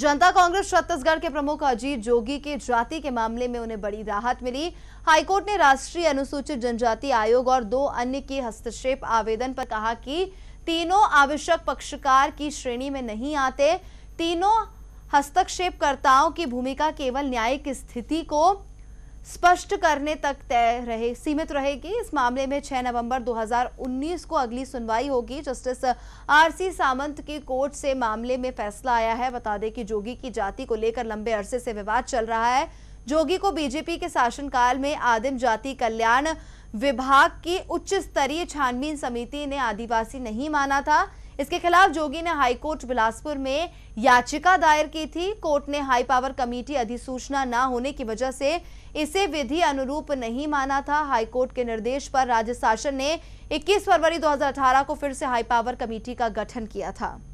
जनता कांग्रेस छत्तीसगढ़ के प्रमुख अजीत जोगी के जाति के मामले में उन्हें बड़ी राहत मिली हाईकोर्ट ने राष्ट्रीय अनुसूचित जनजाति आयोग और दो अन्य के हस्तक्षेप आवेदन पर कहा कि तीनों आवश्यक पक्षकार की श्रेणी में नहीं आते तीनों हस्तक्षेपकर्ताओं की भूमिका केवल न्यायिक स्थिति को स्पष्ट करने तक तय रहे सीमित रहेगी इस मामले में 6 नवंबर 2019 को अगली सुनवाई होगी जस्टिस आरसी सामंत की कोर्ट से मामले में फैसला आया है बता दें कि जोगी की जाति को लेकर लंबे अरसे से विवाद चल रहा है जोगी को बीजेपी के शासनकाल में आदिम जाति कल्याण विभाग की उच्च स्तरीय छानबीन समिति ने आदिवासी नहीं माना था इसके खिलाफ जोगी ने हाईकोर्ट बिलासपुर में याचिका दायर की थी कोर्ट ने हाई पावर कमेटी अधिसूचना न होने की वजह से इसे विधि अनुरूप नहीं माना था हाईकोर्ट के निर्देश पर राज्य शासन ने 21 फरवरी 2018 को फिर से हाई पावर कमेटी का गठन किया था